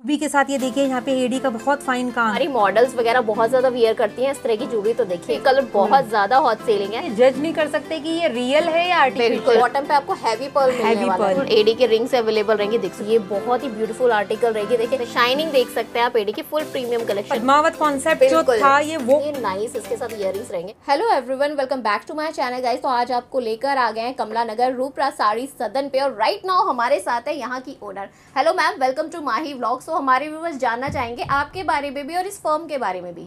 जूबी के साथ ये देखिए यहाँ पे एडी का बहुत फाइन काम हमारी मॉडल्स वगैरह बहुत ज्यादा वियर करती हैं इस तरह की जूबी तो देखिए कलर बहुत हम्म। ज्यादा हॉट सेलिंग है जज नहीं कर सकते कि ये रियल है या आर्टिकल बॉटम पे आपको heavy pearl heavy pearl AD के रिंग्स अवेलेबल रहेंगे देख सकते ये बहुत ही ब्यूटीफुल आर्टिकल रहेगी देखिए शाइनिंग देख सकते हैं आप एडी की full premium collection Padmaavat concept जो था ये वो नाइस इसके साथ इयर रहेंगे hello everyone welcome back to my channel guys तो आज आपको लेकर आ गए कमला नगर रूपरा साड़ी सदन पे और राइट नाउ हमारे साथ है यहाँ की owner hello ma'am welcome to Mahi blogs so हमारे व्यूवर्स जानना चाहेंगे आपके बारे में भी और इस फॉर्म के बारे में भी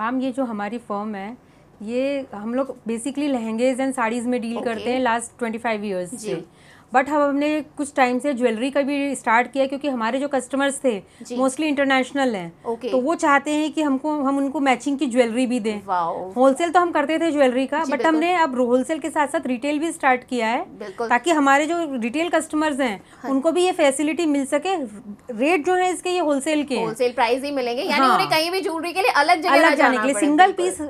मैम ये जो हमारी फॉर्म है ये हम लोग बेसिकली लहंगेज एंड साड़ीज़ में डील okay. करते हैं लास्ट ट्वेंटी फाइव ईयर्स से बट हम हमने कुछ टाइम से ज्वेलरी का भी स्टार्ट किया क्योंकि हमारे जो कस्टमर्स थे मोस्टली इंटरनेशनल हैं okay. तो वो चाहते हैं कि हमको हम उनको मैचिंग की ज्वेलरी भी दें होलसेल तो हम करते थे ज्वेलरी का बट हमने अब होलसेल के साथ साथ रिटेल भी स्टार्ट किया है ताकि हमारे जो रिटेल कस्टमर्स हैं हाँ। उनको भी ये फैसिलिटी मिल सके रेट जो है इसके ये होलसेल के होलसेल प्राइस ही मिलेंगे यानी हाँ। उन्हें कहीं भी ज्वेलरी के लिए अलग जगह अलग जाने के लिए सिंगल पीस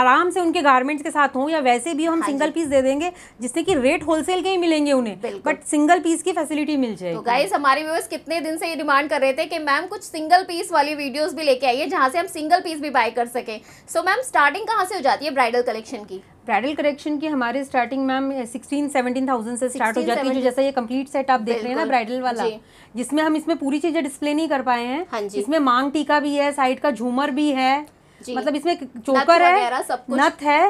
आराम से उनके गारमेंट्स के साथ हो या वैसे भी हम सिंगल हाँ पीस दे देंगे जिससे कि रेट होलसेल के ही मिलेंगे उन्हें बट सिंगल पीस की फैसिलिटी मिल जाए तो गाइज हमारे व्यूअर्स कितने दिन से ये डिमांड कर रहे थे कि मैम कुछ सिंगल पीस वाली वीडियोस भी लेके आइए जहाँ से हम सिंगल पीस भी बाय कर सकें सो so, मैम स्टार्टिंग कहाँ से हो जाती है ब्राइडल कलेक्शन की ब्राइडल कलेक्शन की हमारी starting ma'am sixteen seventeen thousand से स्टार्ट हो जाती है जो जैसा ये कंप्लीट सेट आप देख रहे हैं ना ब्राइडल वाला जिसमें हम इसमें पूरी चीजें डिस्प्ले नहीं कर पाए हैं हाँ इसमें मांग टीका भी है साइड का झूमर भी है मतलब इसमें चोकर है नथ है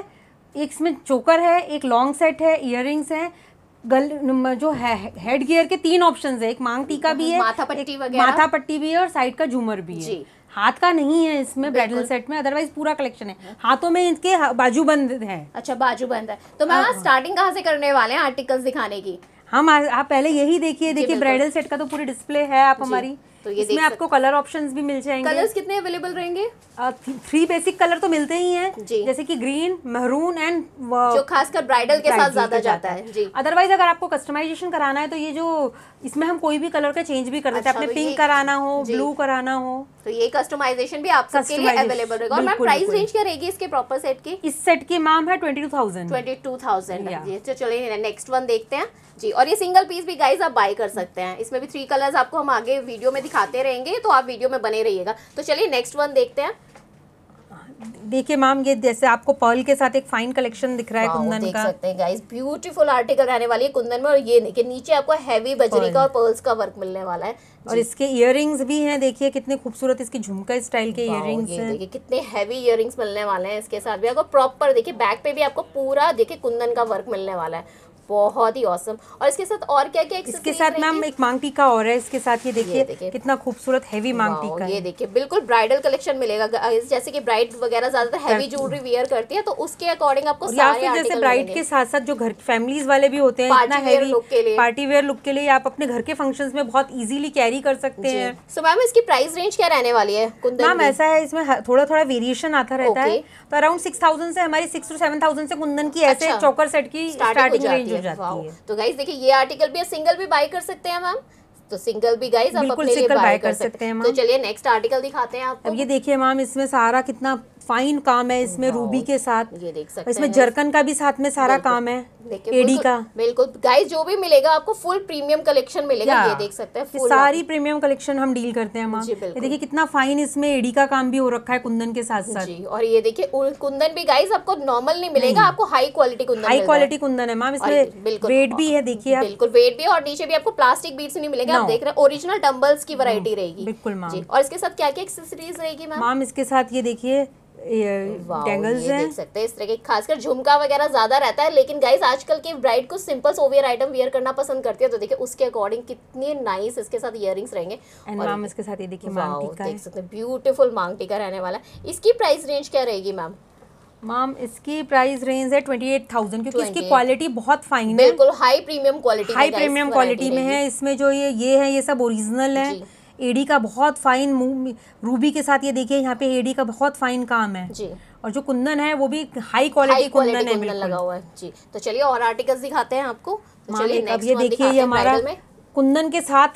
एक इसमें चोकर है एक लॉन्ग सेट है इयर है गल जो है हेड गियर के तीन ऑप्शन है एक मांग टीका भी है हाँ, माथा पट्टी वगैरह माथा पट्टी भी है और साइड का झूमर भी है हाथ का नहीं है इसमें ब्राइडल सेट में अदरवाइज पूरा कलेक्शन है हाँ। हाथों में इनके बाजू बंद है अच्छा बाजू बंद है तो मैं स्टार्टिंग हाँ। कहाँ से करने वाले हैं आर्टिकल्स दिखाने की हम आप पहले यही देखिए देखिए ब्राइडल सेट का तो पूरी डिस्प्ले है आप हमारी तो ये इसमें आपको कलर ऑप्शंस भी मिल जाएंगे कलर्स कितने अवेलेबल रहेंगे थ्री बेसिक कलर तो मिलते ही हैं जैसे कि ग्रीन महरून एंड जो खासकर ब्राइडल के साथ ज्यादा जाता है जी अदरवाइज अगर आपको कस्टमाइजेशन कराना है तो ये जो इसमें हम कोई भी कलर का चेंज भी कर देते हैं अच्छा, आपने पिंक तो कराना हो ब्लू कराना हो तो ये कस्टमाइजेशन भी आप लिए अवेलेबल रहेगा और मैम प्राइस रेंज क्या रहेगी इसके प्रॉपर सेट की इस सेट की मैम है twenty two thousand twenty two thousand तो चलिए नेक्स्ट वन देखते हैं जी और ये सिंगल पीस भी गाइस आप बाय कर सकते हैं इसमें भी थ्री कलर्स आपको हम आगे वीडियो में दिखाते रहेंगे तो आप वीडियो में बने रहिएगा तो चलिए नेक्स्ट वन देखते हैं देखिए मैम ये जैसे आपको पर्ल के साथ एक फाइन कलेक्शन दिख रहा है कुंदन देख का सकते हैं गाइस ब्यूटीफुल आर्टिकल रहने वाली है कुंदन में और ये देखिए नीचे आपको हैवी बजरी का और पर्ल्स का वर्क मिलने वाला है और इसके इयर भी हैं देखिए कितने खूबसूरत इसके झुमका स्टाइल के इयर रिंग्स देखिए कितने हैवी इयर मिलने वाले हैं इसके साथ भी आपको प्रॉपर देखिए बैक पे भी आपको पूरा देखिए कुंदन का वर्क मिलने वाला है बहुत ही औसम और इसके साथ और क्या क्या इसके साथ मैम एक मांग टीका और है इसके साथ ये देखिए कितना खूबसूरत हैवी मांग टीका ये देखिए बिल्कुल ब्राइडल कलेक्शन मिलेगा जैसे की ब्राइड वगैरह ज्यादातर हैवी ज्वेलरी वेयर करती है तो उसके अकॉर्डिंग आपको जैसे ब्राइड के साथ साथ जो घर फैमिलीज वाले भी होते हैं इतना हैवी पार्टी वेयर लुक के लिए आप अपने घर के फंक्शन में बहुत इजीली कैरी कर सकते हैं सो मैम इसकी प्राइस रेंज क्या रहने वाली है मैम ऐसा है इसमें थोड़ा थोड़ा वेरिएशन आता रहता है तो अराउंड सिक्स थाउजेंड से हमारे सिक्स टू सेवन थाउजेंड से कुंदन की ऐसे अच्छा। चौकर सेट की स्टार्टिंग रेंज हो जाती है तो गाइज देखिए ये आर्टिकल भी सिंगल भी बाय कर सकते हैं मैम तो सिंगल भी गाइज आप अपने लिए बाय कर सकते हैं तो चलिए नेक्स्ट आर्टिकल दिखाते हैं आपको अब ये देखिए मैम इसमें सारा कितना फाइन काम है इसमें रूबी के साथ ये देख सकते हैं इसमें जर्कन का भी साथ में सारा काम है एडी का बिल्कुल गाइस जो भी मिलेगा आपको फुल प्रीमियम कलेक्शन मिलेगा ये देख सकते हैं सारी प्रीमियम कलेक्शन हम डील करते हैं माँ देखिए कितना फाइन इसमें एडी का काम भी हो रखा है कुंदन के साथ साथ और ये देखिए कुंदन भी गाइस आपको नॉर्मल नहीं मिलेगा आपको high quality kundan high quality kundan है मैम इसमें बिल्कुल वेट भी है देखिए बिल्कुल वेट भी और नीचे भी आपको प्लास्टिक बीट्स नहीं मिलेगा आप देख रहे हैं ओरिजिनल डम्बल्स की वरायटी रहेगी बिल्कुल मैम और इसके साथ क्या क्या एक्सेसरीज रहेगी मैम मैम इसके साथ ये देखिए डैंगल्स हैं देख सकते हैं इस तरह के खासकर झुमका वगैरह ज्यादा रहता है लेकिन गाइस आजकल के ब्राइड को सिंपल सोवियर आइटम वेयर करना पसंद करती है तो देखिए उसके अकॉर्डिंग कितने नाइस इसके साथ इयररिंग्स रहेंगे और मैम इसके साथ ये देखिए मांग टीका देख सकते हैं ब्यूटीफुल मांग टीका रहने वाला इसकी प्राइस रेंज क्या रहेगी मैम मैम इसकी प्राइस रेंज है ट्वेंटी एट थाउजेंड क्योंकि इसकी क्वालिटी बहुत फाइन है बिल्कुल high premium quality high premium quality में है इसमें जो ये ये है ये सब ओरिजिनल है एडी का बहुत फाइन मूव रूबी के साथ ये देखिए यहाँ पे एडी का बहुत फाइन काम है जी और जो कुंदन है वो भी हाई क्वालिटी कुंदन है लगा हुआ है जी तो चलिए और आर्टिकल्स दिखाते हैं आपको तो चलिए अब ये देखिए ये हमारा कुंदन के साथ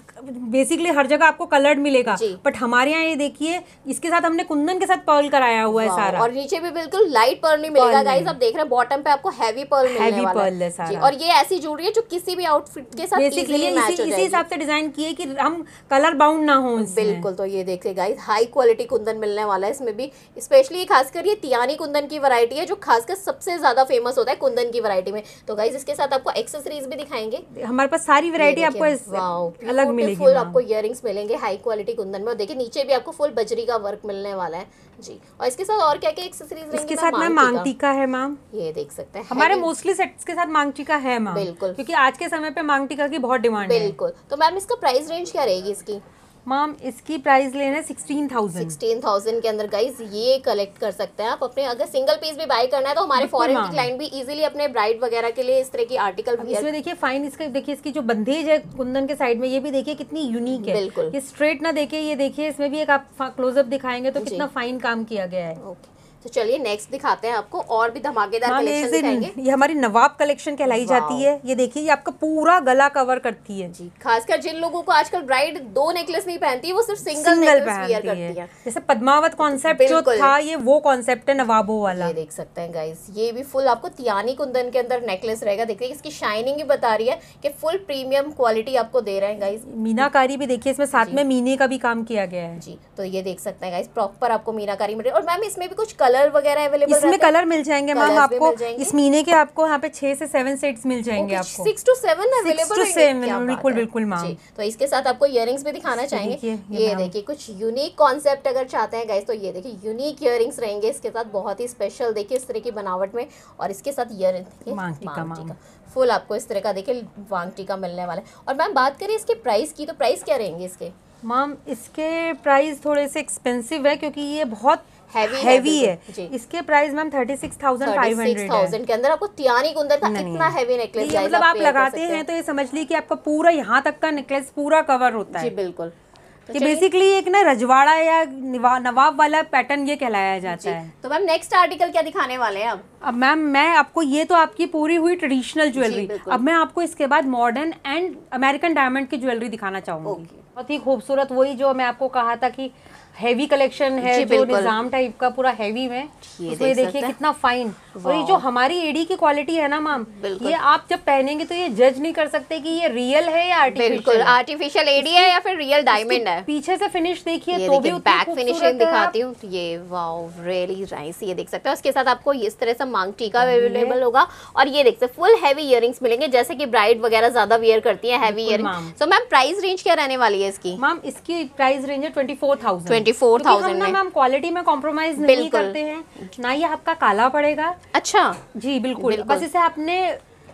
बेसिकली हर जगह आपको कलर्ड मिलेगा बट हमारे यहाँ ये देखिए इसके साथ हमने कुंदन के साथ पर्ल कराया हुआ है सारा और नीचे भी बिल्कुल लाइट पर्ल नहीं मिलेगा गाइस आप देख रहे हैं बॉटम पे आपको हैवी पर्ल मिलने हैवी पर्ल है सारा और ये ऐसी ज्वेलरी है जो किसी भी आउटफिट के साथ बेसिकली इसी हिसाब से डिजाइन किए की हम कलर बाउंड ना हो बिल्कुल तो ये देखिए गाइस हाई क्वालिटी कुंदन मिलने वाला है इसमें भी स्पेशली खासकर ये तियानी कुंदन की वरायटी है जो खासकर सबसे ज्यादा फेमस होता है कुंदन की वरायटी में तो गाइज इसके साथ आपको एक्सेसरीज भी दिखाएंगे हमारे पास सारी वरायटी आपको अलग मिलेगी फुल आपको इयर मिलेंगे हाई क्वालिटी कुंदन में और देखिए नीचे भी आपको फुल बजरी का वर्क मिलने वाला है जी और इसके साथ और क्या क्या एक्सेसरीज इसके साथ मैम टीका है मैम ये देख सकते हैं हमारे मोस्टली सेट्स के साथ टीका है मैम बिल्कुल क्योंकि आज के समय पे टीका की बहुत डिमांड है बिल्कुल तो मैम इसका प्राइस रेंज क्या रहेगी इसकी मैम इसकी प्राइस लेना है सिक्सटीन थाउजेंड सिक्सटीन थाउजेंड के अंदर गाइज ये कलेक्ट कर सकते हैं आप अपने अगर सिंगल पीस भी बाय करना है तो हमारे फॉरेन के क्लाइंट भी इजीली अपने ब्राइड वगैरह के लिए इस तरह की आर्टिकल इसमें देखिए फाइन इसका देखिए इसकी जो बंदेज है कुंदन के साइड में ये भी देखिए कितनी यूनिक है बिल्कुल ये स्ट्रेट ना देखिए ये देखिए इसमें भी एक आप क्लोजअप दिखाएंगे तो कितना फाइन काम किया गया है ओके तो चलिए नेक्स्ट दिखाते हैं आपको और भी धमाकेदार कलेक्शन हाँ, ये हमारी नवाब कलेक्शन कहलाई जाती है ये देखिए ये आपका पूरा गला कवर करती है जी खासकर जिन लोगों को आजकल ब्राइड दो नेकलेस नहीं पहनती है वो सिर्फ सिंगल नेकलेस पहनती है जैसे पद्मावत कॉन्सेप्ट जो था ये वो कॉन्सेप्ट है नवाबों वाला देख सकते हैं गाइस ये भी फुल आपको तियानी कुंदन के अंदर नेकलेस रहेगा देखिए इसकी शाइनिंग भी बता रही है की फुल प्रीमियम क्वालिटी आपको दे रहे हैं गाइस मीनाकारी भी देखिए इसमें साथ में मीने का भी काम किया गया है जी तो ये देख सकते हैं गाइस प्रॉपर आपको मीनाकारी मिल रही है और मैम इसमें भी कुछ कलर कलर वगैरह अवेलेबल इसमें कलर मिल जाएंगे मैम आपको इस महीने के आपको यहाँ पे छह से सेवन सेट्स मिल जाएंगे आपको सिक्स टू सेवन अवेलेबल बिल्कुल बिल्कुल मैम तो इसके साथ आपको इयर भी दिखाना चाहेंगे ये देखिए कुछ यूनिक कॉन्सेप्ट अगर चाहते हैं गाइस तो ये देखिए यूनिक इयर रहेंगे इसके साथ बहुत ही स्पेशल देखिए इस तरह की बनावट में और इसके साथ इयर फुल आपको इस तरह का देखिए वांग टीका मिलने वाला है और मैम बात करें इसके प्राइस की तो प्राइस क्या रहेंगे इसके मैम इसके प्राइस थोड़े से एक्सपेंसिव है क्योंकि ये बहुत हैवी है, इसके price ma'am thirty six thousand five hundred thousand के अंदर आपको तियानी कुंदर का इतना हैवी नेकलेस ये मतलब आप लगाते हैं तो ये समझ ली कि आपका पूरा यहाँ तक का नेकलेस पूरा कवर होता है जी बिल्कुल तो कि बेसिकली एक ना रजवाड़ा या नवाब वाला पैटर्न ये कहलाया जाता है तो मैम नेक्स्ट आर्टिकल क्या दिखाने वाले हैं आप अब मैम मैं आपको ये तो आपकी पूरी हुई ट्रेडिशनल ज्वेलरी अब मैं आपको इसके बाद मॉडर्न एंड अमेरिकन डायमंड की ज्वेलरी दिखाना चाहूंगी बहुत ही खूबसूरत वही जो मैं आपको कहा था कि हैवी कलेक्शन है जो निजाम टाइप का पूरा हैवी में ये देखिए कितना फाइन और ये जो हमारी एडी की क्वालिटी है ना मैम ये आप जब पहनेंगे तो ये जज नहीं कर सकते कि ये रियल है या आर्टिफिशियल आर्टिफिशियल एडी है या फिर रियल डायमंड है पीछे से फिनिश देखिए तो भी बैक फिनिशिंग दिखाती हूँ ये वाओ रियली राइस ये देख सकते हैं उसके साथ आपको इस तरह से मांग टीका अवेलेबल हाँ होगा और ये देखते फुल हैवी इयर मिलेंगे जैसे कि ब्राइड वगैरह ज्यादा वेयर करती है heavy ear so ma'am price range क्या रहने वाली है इसकी मैम इसकी प्राइस रेंज है twenty four thousand twenty four thousand quality में कॉम्प्रोमाइज नहीं करते हैं ना ये आपका काला पड़ेगा अच्छा जी बिल्कुल बस इसे आपने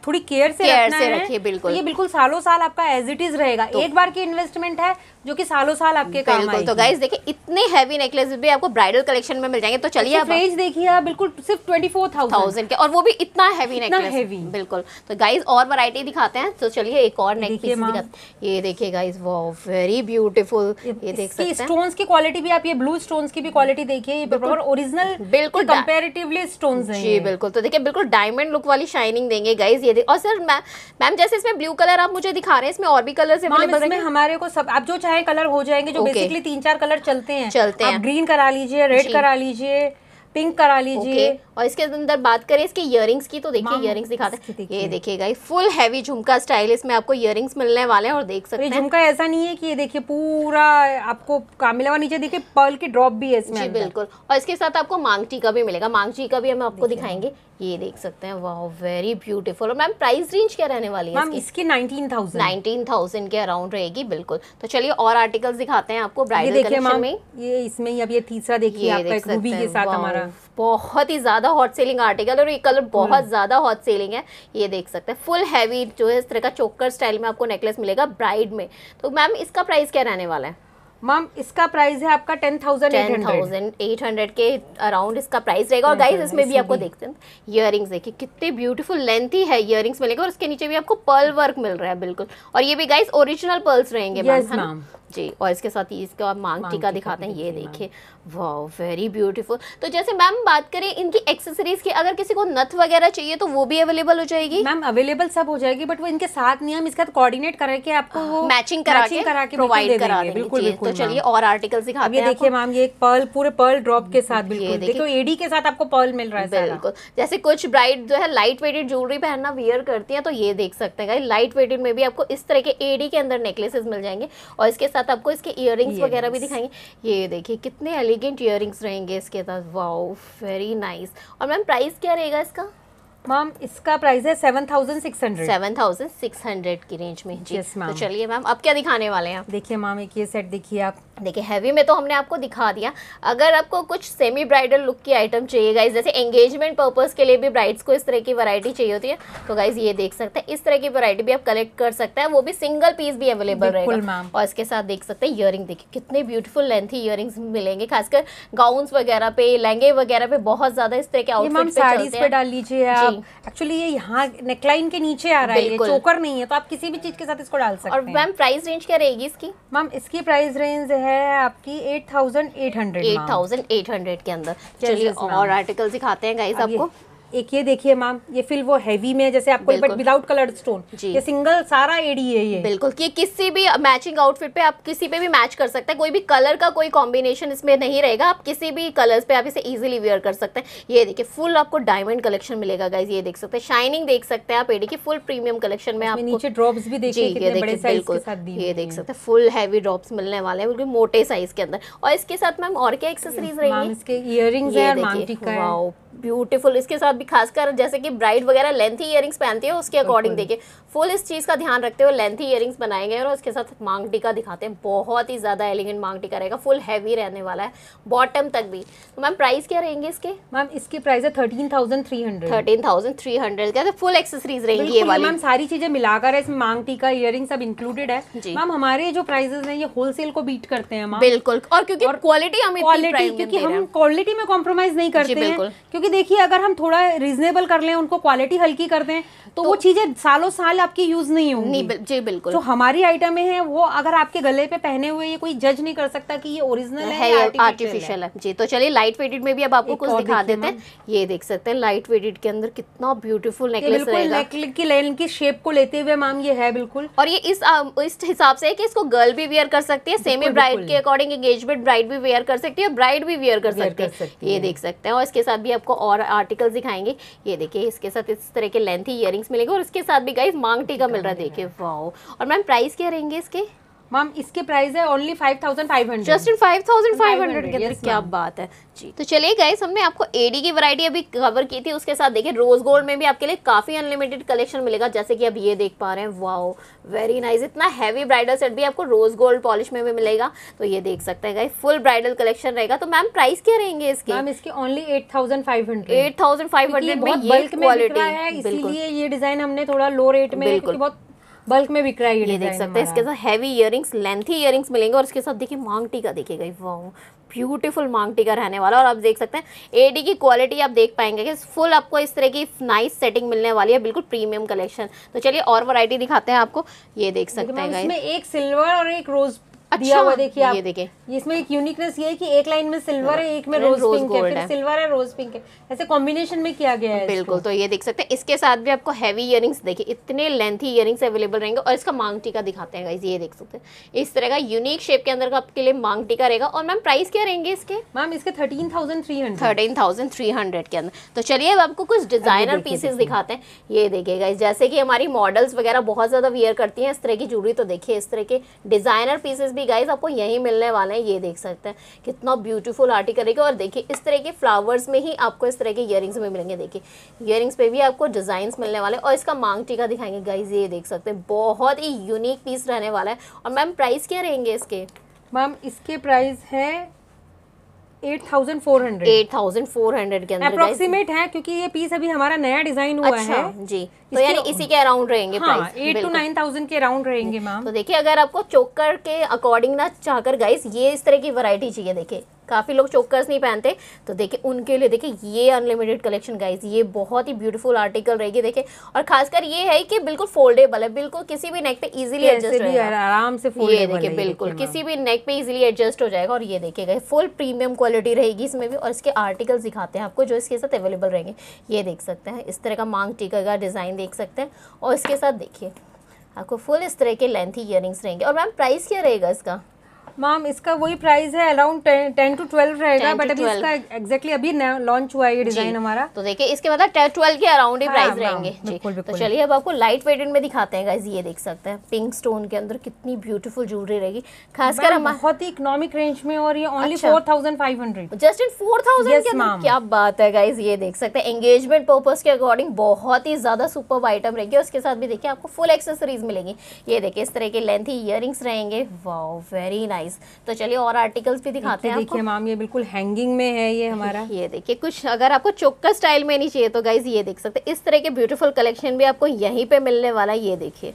थोड़ी केयर से से रखिए बिल्कुल तो ये बिल्कुल सालों साल आपका एज इट इज रहेगा तो, एक बार की इन्वेस्टमेंट है जो कि सालों साल आपके काम आएगी तो गाइस देखिए इतने हैवी नेकलेस भी आपको ब्राइडल कलेक्शन में मिल जाएंगे तो चलिए आप रेंज देखिए आप बिल्कुल सिर्फ ट्वेंटी फोर थाउजेंड के और वो भी इतना हैवी नेकलेस हैवी बिल्कुल तो गाइस और वैरायटी दिखाते हैं तो चलिए एक और नेक पीस ये देखिए गाइज वो वेरी ब्यूटीफुल ये देख सकते हैं स्टोन की क्वालिटी भी आप ये ब्लू स्टोन की भी क्वालिटी देखिए ओरिजिनल बिल्कुल कंपैरेटिवली स्टोन जी बिल्कुल तो देखिये बिल्कुल डायमंड लुक वाली शाइनिंग देंगे गाइज ये और सर मैम जैसे इसमें ब्लू कलर आप मुझे दिखा रहे हैं इसमें और भी कलर अवेलेबल हमारे को सब आप जो चाहे कलर हो जाएंगे जो बेसिकली तीन चार कलर चलते हैं चलते हैं ग्रीन करा लीजिए रेड करा लीजिए पिंक करा लीजिए और इसके अंदर बात करें इसके इयरिंग्स की तो देखिए इयरिंग्स दिखाते हैं ये देखिएगा फुल हैवी झुमका स्टाइल इसमें आपको इयरिंग्स मिलने वाले हैं और देख सकते हैं झुमका ऐसा नहीं है कि ये देखिए पूरा आपको कामिला नीचे देखिए पर्ल की ड्रॉप भी है इसमें जी बिल्कुल और इसके साथ आपको मांगटी का भी मिलेगा मांगटी का भी हम आपको दिखाएंगे ये देख सकते हैं वाह वेरी ब्यूटीफुल और मैम प्राइस रेंज क्या रहने वाली है मैम इसकी नाइनटीन थाउजेंड नाइनटीन थाउजेंड के अराउंड रहेगी बिल्कुल तो चलिए और आर्टिकल्स दिखाते हैं आपको ब्राइडल कलेक्शन में ये इसमें अब ये तीसरा देखिए आपका रूबी के साथ हमारा बहुत ही ज्यादा ज्यादा हॉट सेलिंग आर्टिकल और ये कलर बहुत ज़्यादा हॉट सेलिंग है ये देख सकते हैं फुल हैवी जो है इस तरह का चोकर स्टाइल में आपको नेकलेस मिलेगा ब्राइड में तो मैम इसका प्राइस क्या रहने वाला है मैम इसका प्राइस है आपका ten thousand ten thousand eight hundred के अराउंड इसका प्राइस रहेगा और गाइस इसमें भी आपको देखते हैं इयर देखिए कितने ब्यूटीफुल लेंथ ही है इयर मिलेगा और उसके नीचे भी आपको पर्ल वर्क मिल रहा है बिल्कुल और ये भी गाइस ओरिजिनल पर्ल्स रहेंगे मैम जी और इसके साथ ही इसका मांग टीका दिखाते हैं ये देखिए वाह वेरी ब्यूटीफुल तो जैसे मैम बात करें इनकी एक्सेसरीज की अगर किसी को नथ वगैरह चाहिए तो वो भी अवेलेबल हो जाएगी मैम अवेलेबल सब हो जाएगी बट वो इनके साथ नहीं हम इसका कोऑर्डिनेट तो करके आपको वो मैचिंग करा के करा के प्रोवाइड करा बिल्कुल तो चलिए और आर्टिकल दिखाते देखिए मैम ये पर्ल पूरे पर्ल ड्रॉप के साथ बिल्कुल देखो एडी के साथ आपको पर्ल मिल रहा है बिल्कुल जैसे कुछ ब्राइड जो है लाइट वेटेड ज्वेलरी पहनना वियर करती है तो ये देख सकते हैं लाइट वेटेड में भी आपको इस तरह के एडी के अंदर नेकलेसेस मिल जाएंगे और इसके साथ साथ आपको इसके इयर वगैरह भी दिखाएंगे ये देखिए कितने एलिगेंट इयर रहेंगे इसके साथ वाओ वेरी नाइस और मैम प्राइस क्या रहेगा इसका मैम इसका प्राइस है seven thousand six hundred seven thousand six hundred की रेंज में जी yes, तो चलिए मैम अब क्या दिखाने वाले हैं आप देखिए मैम एक ये सेट देखिए आप देखिए हैवी में तो हमने आपको दिखा दिया अगर आपको कुछ सेमी ब्राइडल लुक की आइटम चाहिए गाइज जैसे एंगेजमेंट पर्पज़ के लिए भी ब्राइड्स को इस तरह की वरायटी चाहिए होती है तो गाइज ये देख सकते हैं इस तरह की वरायटी भी आप कलेक्ट कर सकते हैं वो भी सिंगल पीस भी अवेलेबल रहेगा और इसके साथ देख सकते हैं इयरिंग देखिए कितने ब्यूटीफुल ही इयरिंग्स मिलेंगे खासकर गाउन वगैरह पे लहंगे वगैरह पे बहुत ज़्यादा इस तरह के आउटफिट डाल लीजिए आप एक्चुअली ये यहाँ नेकलाइन के नीचे आ रहा है ये चोकर नहीं है तो आप किसी भी चीज के साथ इसको डाल सकते हैं और मैम प्राइस रेंज क्या रहेगी इसकी मैम इसकी प्राइस रेंज है आपकी eight thousand eight hundred eight thousand eight hundred के अंदर चलिए और आर्टिकल दिखाते हैं गाइस आपको एक ये देखिए मैम ये फिल वो हैवी में है जैसे आपको बट विदाउट कलर स्टोन ये सिंगल सारा एडी है ये बिल्कुल कि किसी भी मैचिंग आउटफिट पे आप किसी पे भी मैच कर सकते हैं कोई भी कलर का कोई कॉम्बिनेशन इसमें नहीं रहेगा आप किसी भी कलर्स पे आप इसे इजीली वेयर कर सकते हैं ये देखिए फुल आपको डायमंड कलेक्शन मिलेगा गाइज ये देख सकते हैं शाइनिंग देख सकते हैं आप एडी की फुल प्रीमियम कलेक्शन में आप नीचे ड्रॉप्स भी देखिए बिल्कुल ये देख सकते हैं फुल हैवी ड्रॉप्स मिलने वाले हैं बिल्कुल मोटे साइज के अंदर और इसके साथ मैम और क्या एक्सेसरीज रहेगी इसके इयर रिंग्स ब्यूटीफुल इसके साथ भी खासकर जैसे कि ब्राइड वगैरह लेंथी इयरिंग्स पहनती है उसके अकॉर्डिंग देखिए फुल इस चीज़ का ध्यान रखते हुए लेंथी ईयर बनाए गए और उसके साथ मांग टीका दिखाते हैं बहुत ही ज़्यादा एलिगेंट मांग टीका रहेगा फुल हैवी रहने वाला है बॉटम तक भी तो मैम प्राइस क्या रहेंगे इसके मैम इसके प्राइस है thirteen thousand three hundred thirteen thousand three hundred का फुल एक्सेसरीज रहेंगी ये वाली मैम सारी चीज़ें मिलाकर इसमें मांग टीका इयर सब इंक्लूडेड है मैम हमारे जो प्राइजेस हैं ये होलसेल को बीट करते हैं बिल्कुल और क्योंकि क्वालिटी हम क्वालिटी क्योंकि हम क्वालिटी में कॉम्प्रोमाइज नहीं करते हैं क्योंकि देखिए अगर हम थोड़ा रीजनेबल कर लें उनको क्वालिटी हल्की कर दें तो, तो वो चीजें सालों साल आपकी यूज नहीं होंगी नहीं जी बिल्कुल जो तो हमारी आइटम है वो अगर आपके गले पे पहने हुए ये कोई जज नहीं कर सकता कि ये ओरिजिनल है, है आर्टिफिशियल है जी तो चलिए लाइट वेटेड में भी अब आपको कुछ दिखा देते हैं ये देख सकते हैं लाइट वेटेड के अंदर कितना ब्यूटीफुल नेकलेस की शेप को लेते हुए मैम ये है बिल्कुल और ये इस इस हिसाब से है कि इसको गर्ल भी वेयर कर सकती है सेमी ब्राइड के अकॉर्डिंग एंगेजमेंट ब्राइड भी वेयर कर सकती है ब्राइड भी वेयर कर सकती है ये देख सकते हैं और इसके साथ भी आपको आपको और आर्टिकल्स दिखाएंगे ये देखिए इसके साथ इस तरह के लेंथी ईयरिंग्स मिलेंगे और इसके साथ भी गाइज मांग टीका मिल रहा है देखिए वाओ और मैम प्राइस क्या रहेंगे इसके मैम इसके प्राइस है only five thousand five hundred just in five thousand five hundred के अंदर क्या बात है जी तो चलिए गए हमने आपको एडी की वैरायटी अभी कवर की थी उसके साथ देखिए रोज गोल्ड में भी आपके लिए काफी अनलिमिटेड कलेक्शन मिलेगा जैसे कि आप ये देख पा रहे हैं वाओ वेरी नाइस इतना हैवी ब्राइडल सेट भी आपको रोज गोल्ड पॉलिश में भी मिलेगा तो ये देख सकते हैं गाइस फुल ब्राइडल कलेक्शन रहेगा तो मैम प्राइस क्या रहेंगे इसके मैम इसके only eight thousand five hundred eight thousand five hundred में क्वालिटी है इसलिए ये डिजाइन हमने थोड़ा लो रेट में बहुत बल्क में बिक रहा है ये, ये देख सकते हैं इसके साथ हैवी इयरिंग्स लेंथी इयरिंग्स मिलेंगे और इसके साथ देखिए मांग टीका गई वाह ब्यूटीफुल मांग टीका रहने वाला और आप देख सकते हैं एडी की क्वालिटी आप देख पाएंगे कि फुल आपको इस तरह की नाइस सेटिंग मिलने वाली है बिल्कुल प्रीमियम कलेक्शन तो चलिए और वैरायटी दिखाते हैं आपको ये देख सकते हैं इसमें एक सिल्वर और एक रोज अच्छा, दिया हुआ अच्छा। देखिए आप ये देखिए इसमें एक यूनिकनेस ये है कि एक लाइन में सिल्वर है एक में रोज, रोज पिंक है फिर सिल्वर है रोज पिंक है ऐसे कॉम्बिनेशन में किया गया है बिल्कुल तो ये देख सकते हैं इसके साथ भी आपको हैवी इयरिंग्स देखिए इतने लेंथी इयरिंग्स अवेलेबल रहेंगे और इसका मांग टीका दिखाते हैं ये देख सकते हैं इस तरह का यूनिक शेप के अंदर आपके लिए मांग टीका रहेगा और मैम प्राइस क्या रहेंगे इसके मैम इसके thirteen thousand three hundred thirteen thousand three hundred के अंदर तो चलिए अब आपको कुछ डिजाइनर पीसेस दिखाते हैं ये देखिएगा जैसे कि हमारी मॉडल्स वगैरह बहुत ज्यादा वियर करती है इस तरह की जूड़ी तो देखिए इस तरह के डिजाइनर पीसेस भी गाइज आपको यहीं मिलने वाला है ये देख सकते हैं कितना ब्यूटीफुल आर्टिकल है और देखिए इस तरह के फ्लावर्स में ही आपको इस तरह के इयर में मिलेंगे देखिए इयर पे भी आपको डिज़ाइन मिलने वाले और इसका मांग टीका दिखाएंगे गाइज ये देख सकते हैं बहुत ही यूनिक पीस रहने वाला है और मैम प्राइस क्या रहेंगे इसके मैम इसके प्राइस है 8400 हंड्रेड के अंदर अप्रोक्सीमेट है क्योंकि ये पीस अभी हमारा नया डिजाइन हुआ अच्छा, है जी तो यानी इसी के अराउंड रहेंगे हाँ, प्राइस टू के अराउंड रहेंगे मैम तो देखिए अगर आपको चोकर के अकॉर्डिंग ना चाहकर गाइस ये इस तरह की वैरायटी चाहिए देखिए काफ़ी लोग चोकर्स नहीं पहनते तो देखिए उनके लिए देखिए ये अनलिमिटेड कलेक्शन गाइज ये बहुत ही ब्यूटीफुल आर्टिकल रहेगी देखिए और खासकर ये है कि बिल्कुल फोल्डेबल है बिल्कुल किसी भी नेक पे इजीली एडजस्ट आराम से ये देखिए बिल्कुल किसी भी नेक पे इजीली एडजस्ट हो जाएगा और ये देखिएगा फुल प्रीमियम क्वालिटी रहेगी इसमें भी और इसके आर्टिकल्स दिखाते हैं आपको जो इसके साथ अवेलेबल रहेंगे ये देख सकते हैं इस तरह का मांग टीका का डिज़ाइन देख सकते हैं और इसके साथ देखिए आपको फुल इस तरह के लेंथी ईयरिंग्स रहेंगे और मैम प्राइस क्या रहेगा इसका मैम इसका वही प्राइस है अराउंड टेन टू ट्वेल्व रहेगा बट अभी इसका एक्जेक्टली अभी लॉन्च हुआ है ये डिजाइन हमारा तो देखिए इसके मतलब ट्वेल्व के अराउंड ही प्राइस हाँ, रहेंगे तो चलिए अब आपको लाइट वेटेड में दिखाते हैं गाइज ये देख सकते हैं पिंक स्टोन के अंदर कितनी ब्यूटीफुल ज्वेलरी रहेगी खासकर हम बहुत ही इकोनॉमिक रेंज में और ये only four just in four thousand क्या बात है गाइज ये देख सकते हैं एंगेजमेंट पर्पज के अकॉर्डिंग बहुत ही ज्यादा सुपर आइटम रहेगी उसके साथ भी देखिए आपको फुल एक्सेसरीज मिलेंगी ये देखिए इस तरह के लेंथी इयर रहेंगे वाओ वेरी नाइस प्राइस तो चलिए और आर्टिकल्स भी दिखाते हैं देखिए मैम ये बिल्कुल हैंगिंग में है ये हमारा ये देखिए कुछ अगर आपको चौक्का स्टाइल में नहीं चाहिए तो गाइज ये देख सकते इस तरह के ब्यूटीफुल कलेक्शन भी आपको यहीं पर मिलने वाला ये देखिए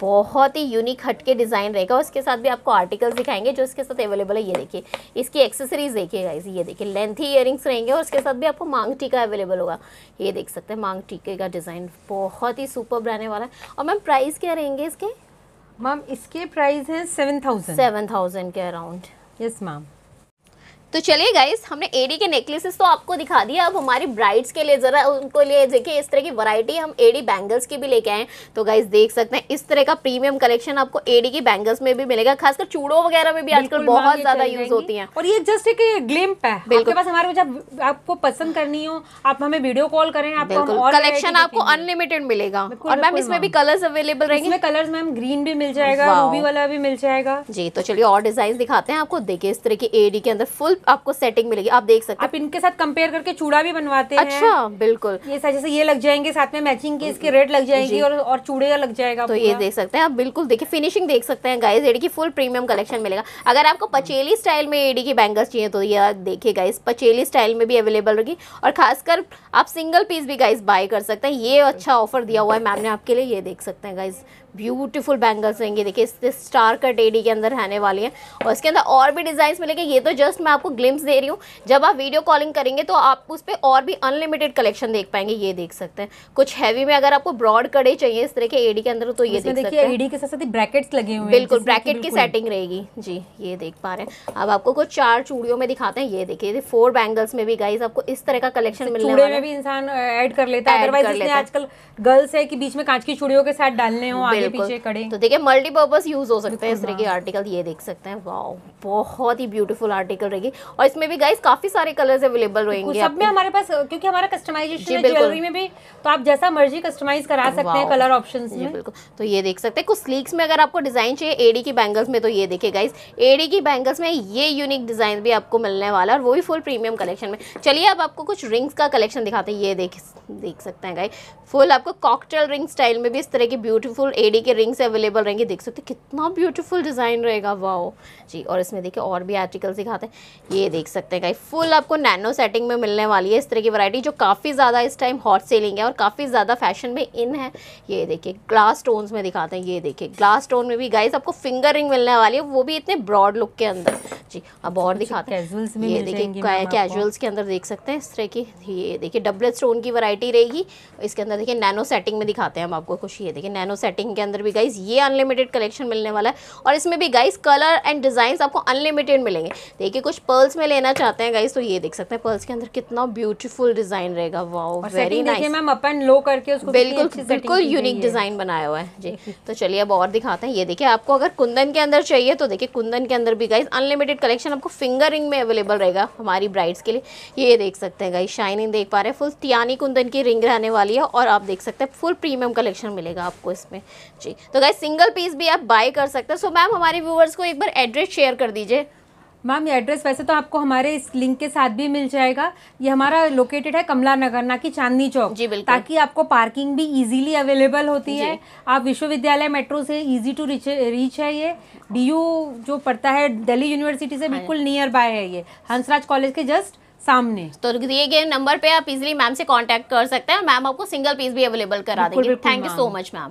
बहुत ही यूनिक हट के डिज़ाइन रहेगा उसके साथ भी आपको आर्टिकल्स दिखाएंगे जो इसके साथ अवेलेबल है ये देखिए इसकी एक्सेसरीज देखिए गाइज ये देखिए लेंथी इयरिंग्स रहेंगे और उसके साथ भी आपको मांग टीका अवेलेबल होगा ये देख सकते हैं मांग टीके का डिज़ाइन बहुत ही सुपर ब्रांड वाला है और मैम प्राइस क्या रहेंगे इसके मैम इसके प्राइस है सेवन थाउजेंड सेवन थाउजेंड के अराउंड यस मैम तो चलिए गाइस हमने एडी के नेकलेसेस तो आपको दिखा दिया अब हमारी ब्राइड्स के लिए ज़रा उनको लिए देखिए इस तरह की वैरायटी हम एडी बैंगल्स की भी लेके आए तो गाइस देख सकते हैं इस तरह का प्रीमियम कलेक्शन आपको एडी की बैंगल्स में भी मिलेगा खासकर चूड़ों वगैरह में भी आजकल बहुत ज़्यादा यूज होती है और ये जस्ट एक ग्लिम है बिल्कुल बस हमारे जब आपको पसंद करनी हो आप हमें वीडियो कॉल करें आपको कलेक्शन आपको अनलिमिटेड मिलेगा और मैम इसमें भी कलर अवेलेबल रहेंगे कलर मैम ग्रीन भी मिल जाएगा वाला भी मिल जाएगा जी तो चलिए और डिजाइन दिखाते हैं आपको देखिए इस तरह की एडी के अंदर फुल आपको सेटिंग मिलेगी आप देख सकते हैं आप इनके साथ कंपेयर करके चूड़ा भी बनवाते हैं अच्छा बिल्कुल ये जैसे ये लग जाएंगे साथ में मैचिंग के इसके रेट लग जाएगी और और चूड़े लग जाएगा तो ये देख सकते हैं आप बिल्कुल देखिए फिनिशिंग देख सकते हैं गाइज एडी की फुल प्रीमियम कलेक्शन मिलेगा अगर आपको पचेली स्टाइल में एडी की बैंगल्स चाहिए तो ये देखिए गाइज पचेली स्टाइल में भी अवेलेबल रहेगी और खासकर आप सिंगल पीस भी गाइज बाय कर सकते हैं ये अच्छा ऑफर दिया हुआ है मैम ने आपके लिए ये देख सकते हैं गाइज ब्यूटीफुल बैंगल्स रहेंगे देखिए इस स्टार कट एडी के अंदर रहने वाली है और इसके अंदर और भी डिज़ाइन मिलेंगे ये तो जस्ट मैं आपको ग्लिम्स दे रही हूँ जब आप वीडियो कॉलिंग करेंगे तो आप उस पर और भी अनलिमिटेड कलेक्शन देख पाएंगे ये देख सकते हैं कुछ हैवी में अगर आपको ब्रॉड कड़े चाहिए इस तरह के एडी के अंदर तो ये देख सकते हैं एडी के साथ साथ ब्रैकेट्स लगे हुए बिल्कुल ब्रैकेट की सेटिंग रहेगी जी ये देख पा रहे हैं अब आपको कुछ चार चूड़ियों में दिखाते हैं ये देखिए फोर बैंगल्स में भी गाइज आपको इस तरह का कलेक्शन मिल रहा है इंसान एड कर लेता है आजकल गर्ल्स है कि बीच में कांच की चूड़ियों के साथ डालने हो तो देखिए मल्टीपर्पज यूज हो सकते हैं इस तरह के आर्टिकल हाँ। ये देख सकते हैं वाओ बहुत ही ब्यूटीफुल आर्टिकल रहेगी और इसमें भी गाइस काफी सारे कलर्स अवेलेबल रहेंगे सब में हमारे पास क्योंकि हमारा कस्टमाइजेशन है ज्वेलरी में भी तो आप जैसा मर्जी कस्टमाइज करा सकते हैं कलर ऑप्शन बिल्कुल तो ये देख सकते हैं कुछ स्लीक्स में अगर आपको डिजाइन चाहिए एडी की बैंगल्स में तो ये देखिए गाइस एडी की बैंगल्स में ये यूनिक डिजाइन भी आपको मिलने वाला और वो भी फुल प्रीमियम कलेक्शन में चलिए अब आपको कुछ रिंग्स का कलेक्शन दिखाते हैं ये देख देख सकते हैं गाइस फुल आपको कॉकटेल रिंग स्टाइल में भी इस तरह की ब्यूटीफुल लेडी के रिंग्स अवेलेबल रहेंगे देख सकते कितना ब्यूटीफुल डिज़ाइन रहेगा वाओ जी और इसमें देखिए और भी आर्टिकल्स दिखाते हैं ये देख सकते हैं गाइस फुल आपको नैनो सेटिंग में मिलने वाली है इस तरह की वरायटी जो काफ़ी ज़्यादा इस टाइम हॉट सेलिंग है और काफ़ी ज़्यादा फैशन में इन है ये देखिए ग्लास टोन्स में दिखाते हैं ये देखिए ग्लास टोन में भी गाइस आपको फिंगर रिंग मिलने वाली है वो भी इतने ब्रॉड लुक के अंदर जी अब और अच्छा, दिखाते हैं ये देखिए कैजुअल्स के अंदर देख सकते हैं इस तरह की ये देखिए डबल स्टोन की वैरायटी रहेगी इसके अंदर देखिए नैनो सेटिंग में दिखाते हैं हम आपको कुछ ये देखिए नैनो सेटिंग के अंदर भी गाइज ये अनलिमिटेड कलेक्शन मिलने वाला है और इसमें भी गाइज कलर एंड डिज़ाइन आपको अनलिमिटेड मिलेंगे देखिए कुछ पर्ल्स में लेना चाहते हैं गाइज तो ये देख सकते हैं पर्ल्स के अंदर कितना ब्यूटीफुल डिज़ाइन रहेगा wow very nice ma'am up and low करके उसको बिल्कुल बिल्कुल यूनिक डिज़ाइन बनाया हुआ है जी तो चलिए अब और दिखाते हैं ये देखिए आपको अगर कुंदन के अंदर चाहिए तो देखिए कुंदन के अंदर भी गाइज अनलिमिटेड ब्राइड कलेक्शन आपको फिंगर रिंग में अवेलेबल रहेगा हमारी ब्राइड्स के लिए ये देख सकते हैं गाई शाइनिंग देख पा रहे हैं फुल तियानी कुंदन की रिंग रहने वाली है और आप देख सकते हैं फुल प्रीमियम कलेक्शन मिलेगा आपको इसमें जी तो गाई सिंगल पीस भी आप बाय कर सकते हैं सो मैम हमारे व्यूवर्स को एक बार एड्रेस शेयर कर दीजिए मैम ये एड्रेस वैसे तो आपको हमारे इस लिंक के साथ भी मिल जाएगा ये हमारा लोकेटेड है कमला नगर ना कि चांदनी चौक जी बिल्कुल ताकि आपको पार्किंग भी इजीली अवेलेबल होती है आप विश्वविद्यालय मेट्रो से इजी टू रीच रीच है ये डी जो पड़ता है दिल्ली यूनिवर्सिटी से हाँ। बिल्कुल नियर बाय है ये हंसराज कॉलेज के जस्ट सामने तो दिए गए नंबर पे आप इजिली मैम से कॉन्टेक्ट कर सकते हैं मैम आपको सिंगल पीस भी अवेलेबल करा देंगे thank you so much ma'am